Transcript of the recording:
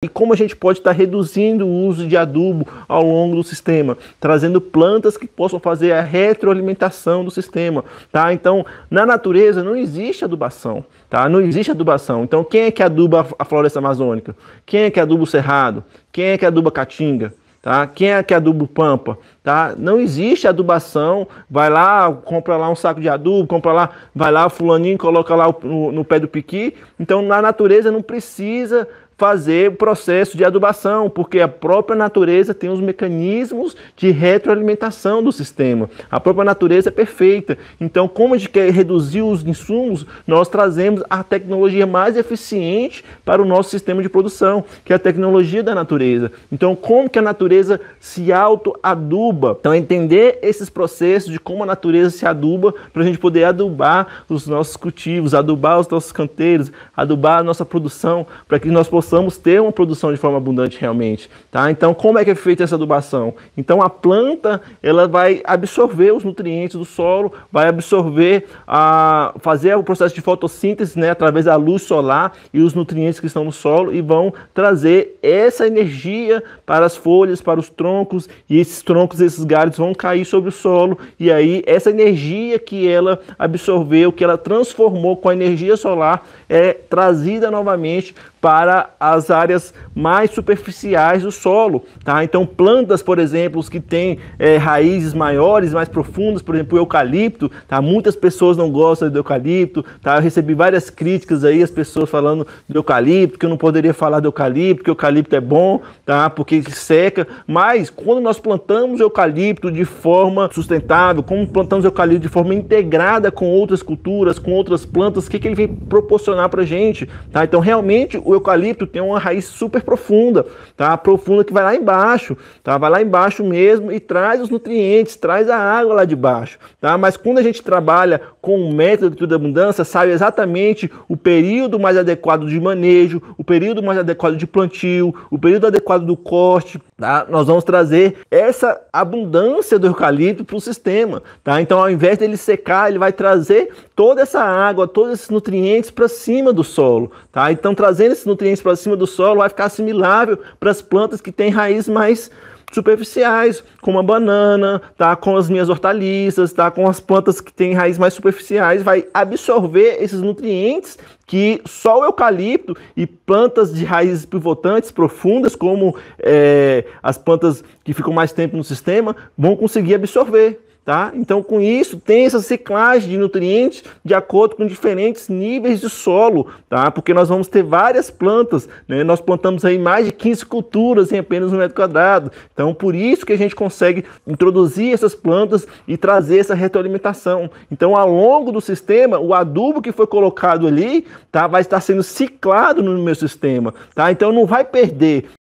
e como a gente pode estar reduzindo o uso de adubo ao longo do sistema, trazendo plantas que possam fazer a retroalimentação do sistema, tá? Então, na natureza não existe adubação, tá? Não existe adubação. Então, quem é que aduba a floresta amazônica? Quem é que aduba o cerrado? Quem é que aduba a caatinga? Tá? Quem é que aduba o pampa? tá? Não existe adubação, vai lá, compra lá um saco de adubo, compra lá, vai lá fulaninho, coloca lá no, no pé do piqui. Então, na natureza não precisa fazer o processo de adubação, porque a própria natureza tem os mecanismos de retroalimentação do sistema. A própria natureza é perfeita. Então, como a gente quer reduzir os insumos, nós trazemos a tecnologia mais eficiente para o nosso sistema de produção, que é a tecnologia da natureza. Então, como que a natureza se auto-aduba? aduba. Então, é entender esses processos de como a natureza se aduba para a gente poder adubar os nossos cultivos, adubar os nossos canteiros, adubar a nossa produção, para que nós possamos ter uma produção de forma abundante realmente. Tá? Então, como é que é feita essa adubação? Então, a planta ela vai absorver os nutrientes do solo, vai absorver, a, fazer o processo de fotossíntese né, através da luz solar e os nutrientes que estão no solo e vão trazer essa energia para as folhas, para os troncos, e esses troncos esses galhos vão cair sobre o solo e aí essa energia que ela absorveu, que ela transformou com a energia solar, é trazida novamente para as áreas mais superficiais do solo, tá? Então plantas, por exemplo, que têm é, raízes maiores, mais profundas, por exemplo, o eucalipto, tá? Muitas pessoas não gostam do eucalipto, tá? Eu recebi várias críticas aí, as pessoas falando do eucalipto, que eu não poderia falar do eucalipto, que o eucalipto é bom, tá? Porque seca, mas quando nós plantamos o eucalipto de forma sustentável, como plantamos eucalipto de forma integrada com outras culturas, com outras plantas, o que, que ele vem proporcionar para gente, tá? Então, realmente, o eucalipto tem uma raiz super profunda, tá? Profunda que vai lá embaixo, tá? Vai lá embaixo mesmo e traz os nutrientes, traz a água lá de baixo, tá? Mas quando a gente trabalha com o método de tudo abundância, sabe exatamente o período mais adequado de manejo, o período mais adequado de plantio, o período adequado do corte, tá? Nós vamos trazer essa abundância do eucalipto para o sistema, tá? Então, ao invés dele secar, ele vai trazer toda essa água, todos esses nutrientes para cima do solo, tá? Então, trazendo esses nutrientes para cima do solo, vai ficar assimilável para as plantas que têm raiz mais superficiais, como a banana, tá? Com as minhas hortaliças, tá? Com as plantas que têm raízes mais superficiais, vai absorver esses nutrientes que só o eucalipto e plantas de raízes pivotantes profundas, como é, as plantas que ficam mais tempo no sistema, vão conseguir absorver. Tá? Então, com isso, tem essa ciclagem de nutrientes de acordo com diferentes níveis de solo, tá? porque nós vamos ter várias plantas. Né? Nós plantamos aí mais de 15 culturas em apenas um metro quadrado. Então, por isso que a gente consegue introduzir essas plantas e trazer essa retroalimentação. Então, ao longo do sistema, o adubo que foi colocado ali tá? vai estar sendo ciclado no meu sistema. Tá? Então, não vai perder.